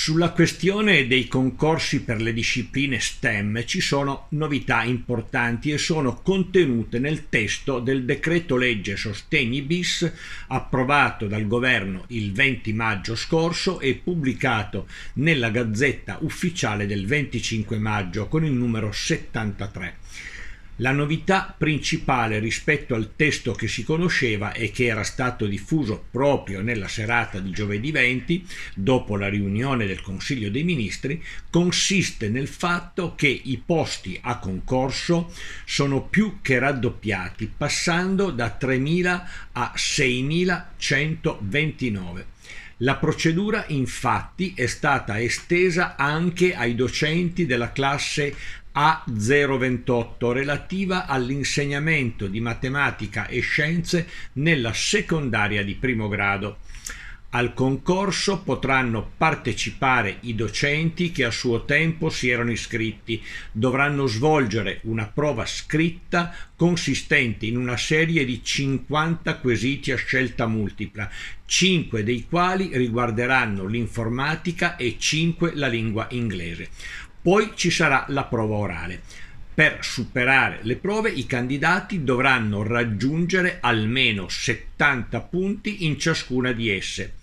Sulla questione dei concorsi per le discipline STEM ci sono novità importanti e sono contenute nel testo del decreto legge Sostegni bis approvato dal governo il 20 maggio scorso e pubblicato nella Gazzetta Ufficiale del 25 maggio con il numero 73. La novità principale rispetto al testo che si conosceva e che era stato diffuso proprio nella serata di giovedì 20, dopo la riunione del Consiglio dei Ministri, consiste nel fatto che i posti a concorso sono più che raddoppiati, passando da 3.000 a 6.129. La procedura infatti è stata estesa anche ai docenti della classe a028 relativa all'insegnamento di matematica e scienze nella secondaria di primo grado. Al concorso potranno partecipare i docenti che a suo tempo si erano iscritti. Dovranno svolgere una prova scritta consistente in una serie di 50 quesiti a scelta multipla, 5 dei quali riguarderanno l'informatica e 5 la lingua inglese. Poi ci sarà la prova orale. Per superare le prove i candidati dovranno raggiungere almeno 70 punti in ciascuna di esse.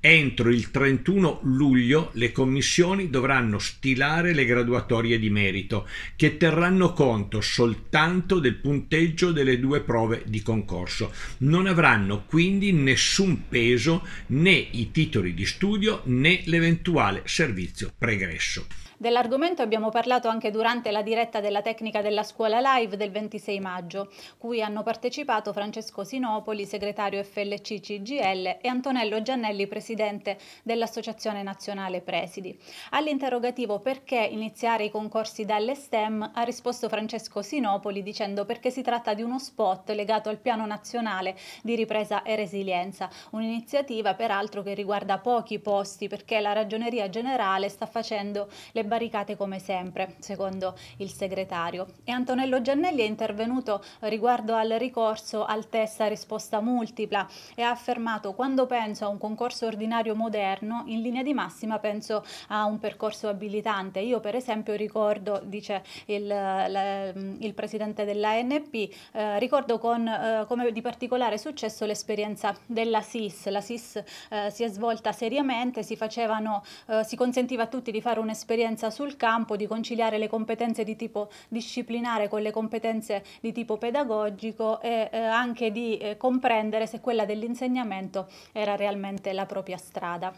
Entro il 31 luglio le commissioni dovranno stilare le graduatorie di merito, che terranno conto soltanto del punteggio delle due prove di concorso. Non avranno quindi nessun peso né i titoli di studio né l'eventuale servizio pregresso. Dell'argomento abbiamo parlato anche durante la diretta della tecnica della scuola live del 26 maggio, cui hanno partecipato Francesco Sinopoli, segretario FLC CGL e Antonello Giannelli, presidente dell'Associazione Nazionale Presidi. All'interrogativo perché iniziare i concorsi dalle STEM ha risposto Francesco Sinopoli dicendo perché si tratta di uno spot legato al Piano Nazionale di Ripresa e Resilienza, un'iniziativa peraltro che riguarda pochi posti perché la Ragioneria Generale sta facendo le barricate come sempre, secondo il segretario. E Antonello Giannelli è intervenuto riguardo al ricorso al test a risposta multipla e ha affermato quando penso a un concorso ordinario moderno, in linea di massima penso a un percorso abilitante. Io per esempio ricordo, dice il, la, il presidente dell'ANP, eh, ricordo con, eh, come di particolare successo l'esperienza della SIS. La SIS eh, si è svolta seriamente, si, facevano, eh, si consentiva a tutti di fare un'esperienza esperienza sul campo, di conciliare le competenze di tipo disciplinare con le competenze di tipo pedagogico e eh, anche di eh, comprendere se quella dell'insegnamento era realmente la propria strada.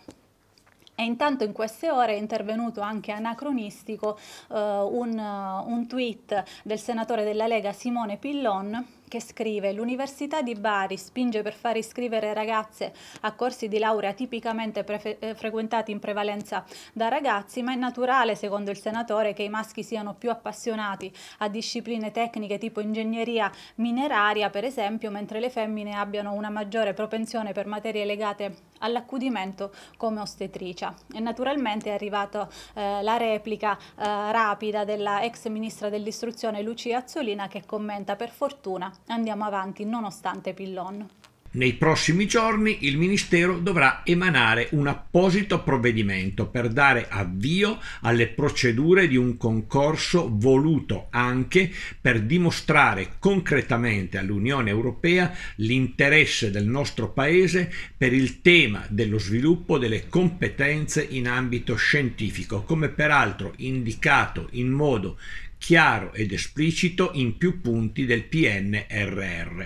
E intanto in queste ore è intervenuto anche anacronistico eh, un, un tweet del senatore della Lega Simone Pillon che scrive l'Università di Bari spinge per far iscrivere ragazze a corsi di laurea tipicamente eh, frequentati in prevalenza da ragazzi, ma è naturale, secondo il senatore, che i maschi siano più appassionati a discipline tecniche tipo ingegneria mineraria, per esempio, mentre le femmine abbiano una maggiore propensione per materie legate all'accudimento come ostetricia. E naturalmente è arrivata eh, la replica eh, rapida della ex ministra dell'istruzione Lucia Azzolina che commenta per fortuna andiamo avanti nonostante Pillon. Nei prossimi giorni il Ministero dovrà emanare un apposito provvedimento per dare avvio alle procedure di un concorso voluto anche per dimostrare concretamente all'Unione Europea l'interesse del nostro Paese per il tema dello sviluppo delle competenze in ambito scientifico, come peraltro indicato in modo chiaro ed esplicito in più punti del PNRR.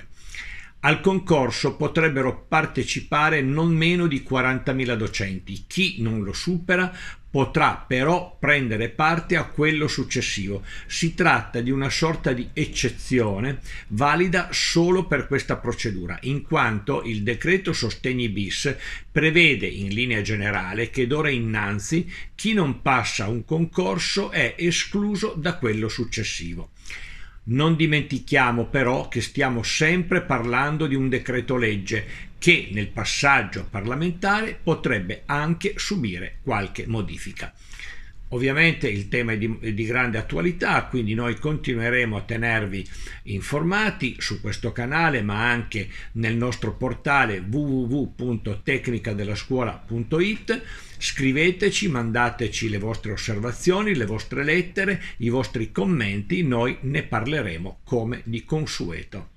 Al concorso potrebbero partecipare non meno di 40.000 docenti. Chi non lo supera potrà però prendere parte a quello successivo. Si tratta di una sorta di eccezione valida solo per questa procedura, in quanto il decreto sostegni bis prevede in linea generale che d'ora innanzi chi non passa un concorso è escluso da quello successivo. Non dimentichiamo però che stiamo sempre parlando di un decreto legge che nel passaggio parlamentare potrebbe anche subire qualche modifica. Ovviamente il tema è di, è di, grande attualità, quindi noi continueremo a tenervi informati su questo canale, ma anche nel nostro portale www.tecnicadellascuola.it. Scriveteci, mandateci le vostre osservazioni, le vostre lettere, i vostri commenti, noi ne parleremo come di consueto.